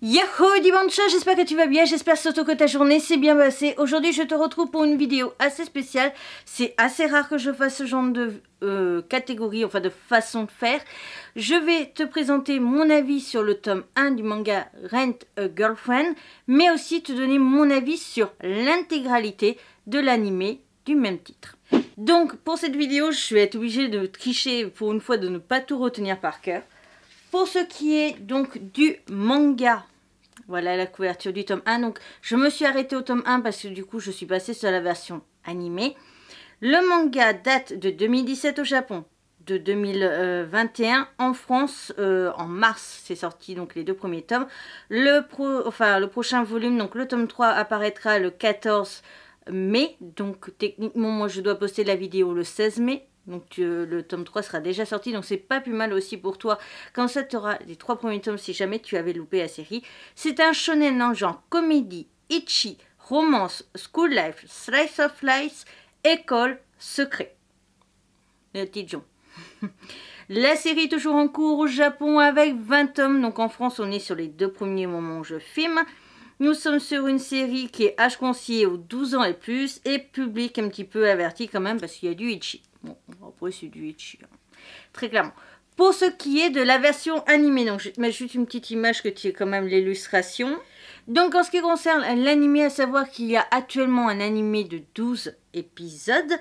Yahoo Dimanche, j'espère que tu vas bien, j'espère surtout que ta journée s'est bien passée. Aujourd'hui je te retrouve pour une vidéo assez spéciale, c'est assez rare que je fasse ce genre de euh, catégorie, enfin de façon de faire. Je vais te présenter mon avis sur le tome 1 du manga Rent a Girlfriend, mais aussi te donner mon avis sur l'intégralité de l'anime du même titre. Donc pour cette vidéo je vais être obligée de tricher pour une fois de ne pas tout retenir par cœur. Pour ce qui est donc du manga, voilà la couverture du tome 1. Donc je me suis arrêtée au tome 1 parce que du coup je suis passée sur la version animée. Le manga date de 2017 au Japon, de 2021 en France euh, en mars. C'est sorti donc les deux premiers tomes. Le, enfin, le prochain volume, donc le tome 3 apparaîtra le 14 mai. Donc techniquement moi je dois poster la vidéo le 16 mai donc euh, le tome 3 sera déjà sorti, donc c'est pas plus mal aussi pour toi. Quand ça t'aura les trois premiers tomes, si jamais tu avais loupé la série. C'est un shonen en hein, genre comédie, itchy, romance, school life, slice of life, école, secret. La série est toujours en cours au Japon avec 20 tomes, donc en France on est sur les deux premiers moments où je filme. Nous sommes sur une série qui est âge conseillé aux 12 ans et plus et public un petit peu averti quand même parce qu'il y a du itchy du hein. Très clairement. Pour ce qui est de la version animée, donc je mets juste une petite image que tu es quand même l'illustration. Donc en ce qui concerne l'animé, à savoir qu'il y a actuellement un animé de 12 épisodes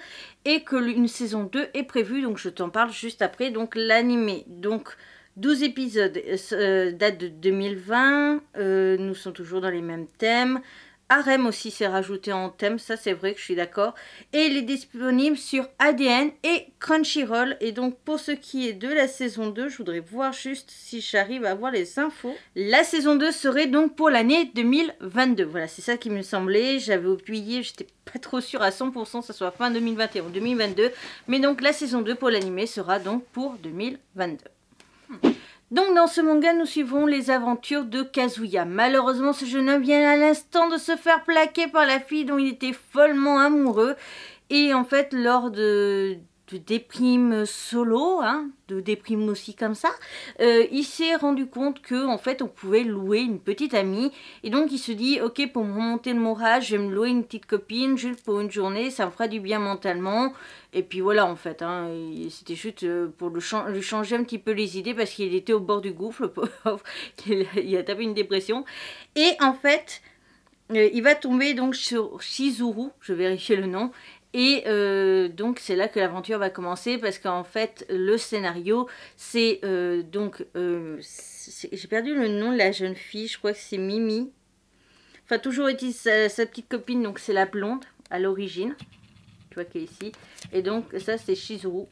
et que une saison 2 est prévue, donc je t'en parle juste après. Donc l'animé, donc 12 épisodes, euh, date de 2020, euh, nous sommes toujours dans les mêmes thèmes. Arem aussi s'est rajouté en thème, ça c'est vrai que je suis d'accord. Et il est disponible sur ADN et Crunchyroll. Et donc pour ce qui est de la saison 2, je voudrais voir juste si j'arrive à voir les infos. La saison 2 serait donc pour l'année 2022. Voilà, c'est ça qui me semblait. J'avais oublié, j'étais pas trop sûre à 100% que ce soit fin 2021 ou 2022. Mais donc la saison 2 pour l'animé sera donc pour 2022. Donc dans ce manga, nous suivons les aventures de Kazuya. Malheureusement, ce jeune homme vient à l'instant de se faire plaquer par la fille dont il était follement amoureux. Et en fait, lors de, de déprime solo, hein, de déprime aussi comme ça, euh, il s'est rendu compte que en fait on pouvait louer une petite amie et donc il se dit ok pour me remonter le moral je vais me louer une petite copine juste pour une journée ça me fera du bien mentalement et puis voilà en fait hein, c'était juste euh, pour le lui changer un petit peu les idées parce qu'il était au bord du gouffre il, a, il tapé une dépression et en fait euh, il va tomber donc sur Shizuru, je vérifiais le nom, et euh, donc c'est là que l'aventure va commencer parce qu'en fait le scénario c'est euh, donc euh, j'ai perdu le nom de la jeune fille, je crois que c'est Mimi. Enfin toujours est sa, petite copine donc c'est la blonde à l'origine, tu vois qui est ici. Et donc ça c'est Shizuru.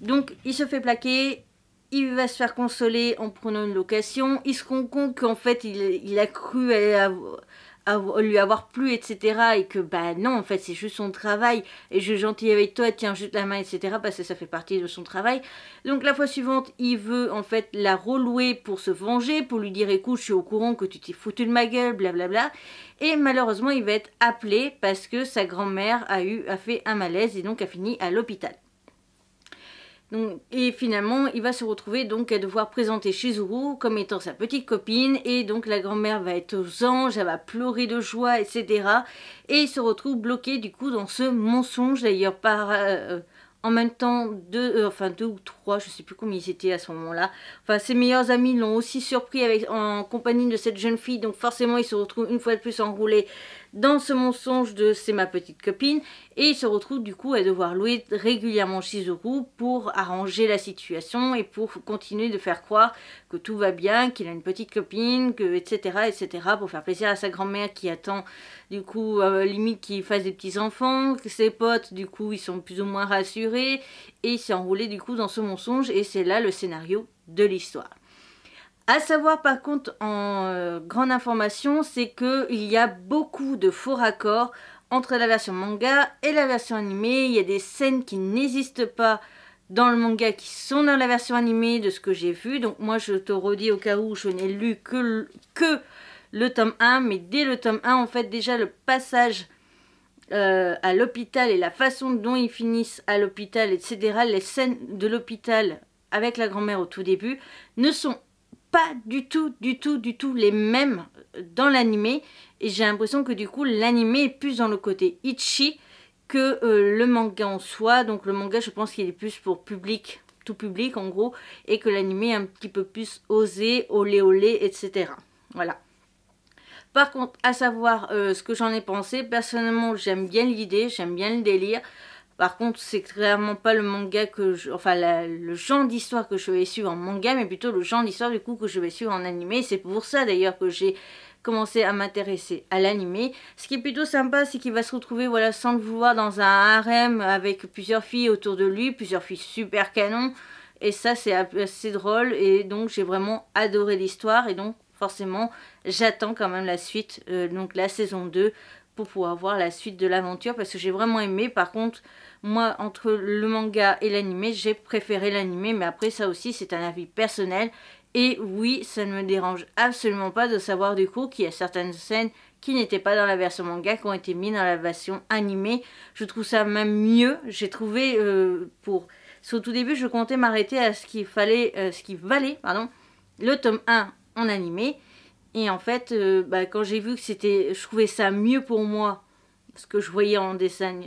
Donc il se fait plaquer, il va se faire consoler en prenant une location. Il se rend compte qu'en fait il, il, a cru à, lui avoir plu, etc. Et que, bah non, en fait, c'est juste son travail. Et je suis gentille avec toi, tiens, juste la main, etc. Parce que ça fait partie de son travail. Donc la fois suivante, il veut en fait la relouer pour se venger, pour lui dire, écoute, je suis au courant que tu t'es foutu de ma gueule, blablabla. Et malheureusement, il va être appelé parce que sa grand-mère a eu a fait un malaise et donc a fini à l'hôpital et finalement, il va se retrouver donc à devoir présenter Shizuru comme étant sa petite copine. Et donc la grand-mère va être aux anges, elle va pleurer de joie, etc. Et il se retrouve bloqué du coup dans ce mensonge d'ailleurs par... Euh, en même temps deux, euh, enfin deux ou trois, je sais plus combien ils étaient à ce moment-là. Enfin, ses meilleurs amis l'ont aussi surpris avec, en compagnie de cette jeune fille, donc forcément il se retrouve une fois de plus enroulé dans ce mensonge de c'est ma petite copine et il se retrouve du coup à devoir louer régulièrement Shizuru pour arranger la situation et pour continuer de faire croire que tout va bien, qu'il a une petite copine, que etc etc pour faire plaisir à sa grand-mère qui attend du coup euh, limite qu'il fasse des petits enfants, que ses potes du coup ils sont plus ou moins rassurés et il s'est enroulé du coup dans ce mensonge et c'est là le scénario de l'histoire. À savoir par contre en euh, grande information, c'est qu'il y a beaucoup de faux raccords entre la version manga et la version animée. Il y a des scènes qui n'existent pas dans le manga qui sont dans la version animée de ce que j'ai vu. Donc moi je te redis au cas où je n'ai lu que, que le tome 1, mais dès le tome 1 en fait déjà le passage euh, à l'hôpital et la façon dont ils finissent à l'hôpital, etc., les scènes de l'hôpital avec la grand-mère au tout début ne sont pas du tout, du tout, du tout les mêmes dans l'animé. Et j'ai l'impression que du coup, l'animé est plus dans le côté itchy que euh, le manga en soi. Donc le manga, je pense qu'il est plus pour public, tout public en gros, et que l'animé est un petit peu plus osé, olé olé, etc. Voilà. Par contre, à savoir euh, ce que j'en ai pensé, personnellement j'aime bien l'idée, j'aime bien le délire. Par contre, c'est clairement pas le manga que je... Enfin, le genre d'histoire que je vais suivre en manga, mais plutôt le genre d'histoire du coup que je vais suivre en animé. C'est pour ça d'ailleurs que j'ai commencé à m'intéresser à l'animé. Ce qui est plutôt sympa, c'est qu'il va se retrouver, voilà, sans le vouloir, dans un harem avec plusieurs filles autour de lui, plusieurs filles super canon. Et ça, c'est assez drôle. Et donc, j'ai vraiment adoré l'histoire. Et donc, forcément, j'attends quand même la suite, euh, donc la saison 2, pour pouvoir voir la suite de l'aventure, parce que j'ai vraiment aimé. Par contre, moi, entre le manga et l'anime, j'ai préféré l'anime. mais après ça aussi, c'est un avis personnel. Et oui, ça ne me dérange absolument pas de savoir du coup qu'il y a certaines scènes qui n'étaient pas dans la version manga, qui ont été mises dans la version animée. Je trouve ça même mieux. J'ai trouvé euh, pour... au tout début, je comptais m'arrêter à ce qu'il fallait, euh, ce qui valait, pardon, le tome 1 en animé. Et en fait, euh, bah, quand j'ai vu que c'était, je trouvais ça mieux pour moi, ce que je voyais en dessin,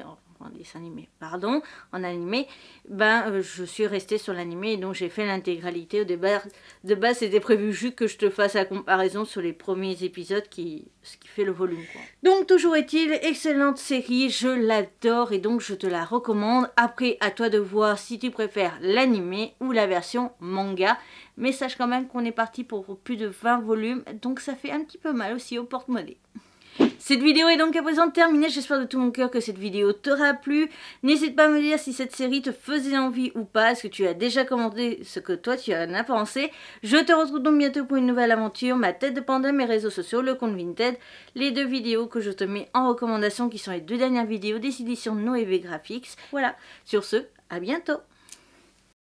en dessin animé, pardon, en animé, ben euh, je suis restée sur l'animé et donc j'ai fait l'intégralité. Au départ, de base, c'était prévu juste que je te fasse la comparaison sur les premiers épisodes, qui, ce qui fait le volume. Donc toujours est-il, excellente série, je l'adore et donc je te la recommande. Après, à toi de voir si tu préfères l'animé ou la version manga. Mais sache quand même qu'on est parti pour plus de 20 volumes, donc ça fait un petit peu mal aussi au porte-monnaie. Cette vidéo est donc à présent terminée, j'espère de tout mon cœur que cette vidéo t'aura plu. N'hésite pas à me dire si cette série te faisait envie ou pas, est-ce que tu as déjà commandé ce que toi tu en as pensé. Je te retrouve donc bientôt pour une nouvelle aventure, ma tête de panda, mes réseaux sociaux, le compte Vinted, les deux vidéos que je te mets en recommandation qui sont les deux dernières vidéos des éditions Noévé Graphics. Voilà, sur ce, à bientôt